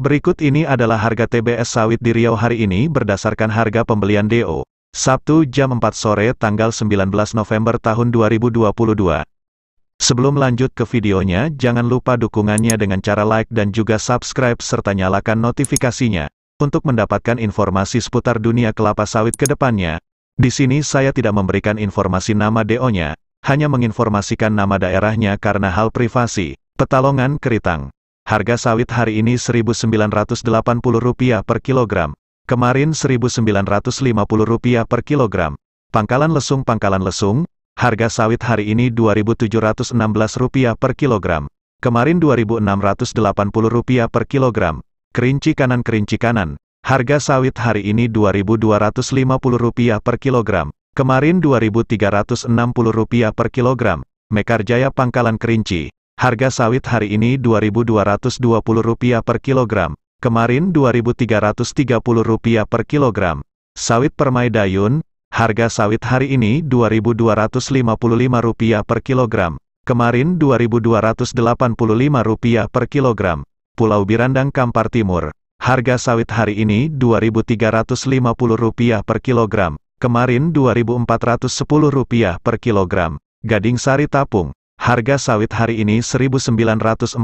Berikut ini adalah harga TBS sawit di Riau hari ini berdasarkan harga pembelian DO. Sabtu jam 4 sore tanggal 19 November tahun 2022. Sebelum lanjut ke videonya, jangan lupa dukungannya dengan cara like dan juga subscribe serta nyalakan notifikasinya untuk mendapatkan informasi seputar dunia kelapa sawit ke depannya. Di sini saya tidak memberikan informasi nama DO-nya, hanya menginformasikan nama daerahnya karena hal privasi. Petalongan Keritang. Harga sawit hari ini Rp1.980 per kilogram. Kemarin Rp1.950 per kilogram. Pangkalan Lesung Pangkalan Lesung, harga sawit hari ini Rp2.716 per kilogram. Kemarin Rp2.680 per kilogram. Kerinci kanan kerinci kanan, harga sawit hari ini Rp2.250 per kilogram, kemarin Rp2.360 per kilogram, Mekarjaya Pangkalan Kerinci, harga sawit hari ini Rp2.220 per kilogram, kemarin Rp2.330 per kilogram. Sawit permai dayun, harga sawit hari ini Rp2.255 per kilogram, kemarin Rp2.285 per kilogram. Pulau Birandang Kampar Timur. Harga sawit hari ini Rp2.350 per kilogram, kemarin Rp2.410 per kilogram. Gading Sari Tapung, harga sawit hari ini Rp1.940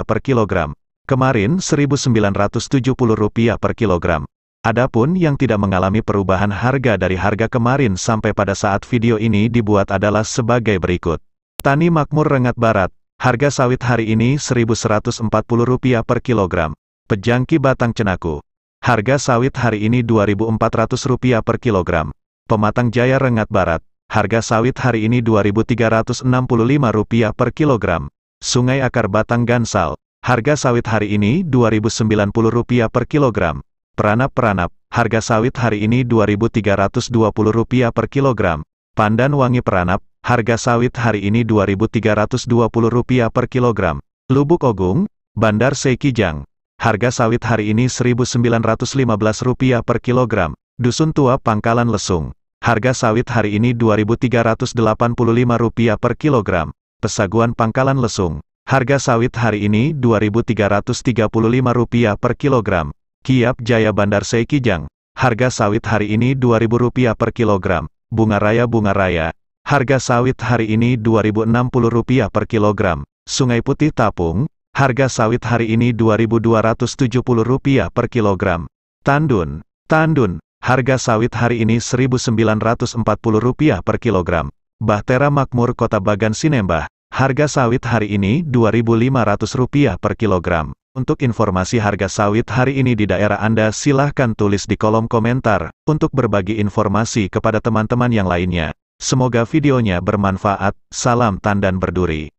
per kilogram, kemarin Rp1.970 per kilogram. Adapun yang tidak mengalami perubahan harga dari harga kemarin sampai pada saat video ini dibuat adalah sebagai berikut. Tani Makmur Rengat Barat, Harga sawit hari ini Rp1.140 per kilogram. Pejangki batang cenaku. Harga sawit hari ini Rp2.400 per kilogram. Pematang jaya rengat barat. Harga sawit hari ini Rp2.365 per kilogram. Sungai akar batang gansal. Harga sawit hari ini Rp2.090 per kilogram. Peranap-peranap. Harga sawit hari ini Rp2.320 per kilogram. Pandan wangi peranap, harga sawit hari ini Rp2.320 per kilogram. Lubuk Ogung, Bandar Seikijang, harga sawit hari ini Rp1.915 per kilogram. Dusun Tua Pangkalan Lesung, harga sawit hari ini Rp2.385 per kilogram. Pesaguan Pangkalan Lesung, harga sawit hari ini Rp2.335 per kilogram. Kiap Jaya Bandar Seikijang, harga sawit hari ini Rp2.000 per kilogram. Bunga Raya Bunga Raya, Harga sawit hari ini Rp2.060 per kilogram. Sungai Putih Tapung, harga sawit hari ini Rp2.270 per kilogram. Tandun, Tandun, harga sawit hari ini Rp1.940 per kilogram. Bahtera Makmur Kota Bagan Sinembah, harga sawit hari ini Rp2.500 per kilogram. Untuk informasi harga sawit hari ini di daerah Anda silahkan tulis di kolom komentar, untuk berbagi informasi kepada teman-teman yang lainnya. Semoga videonya bermanfaat, salam tandan berduri.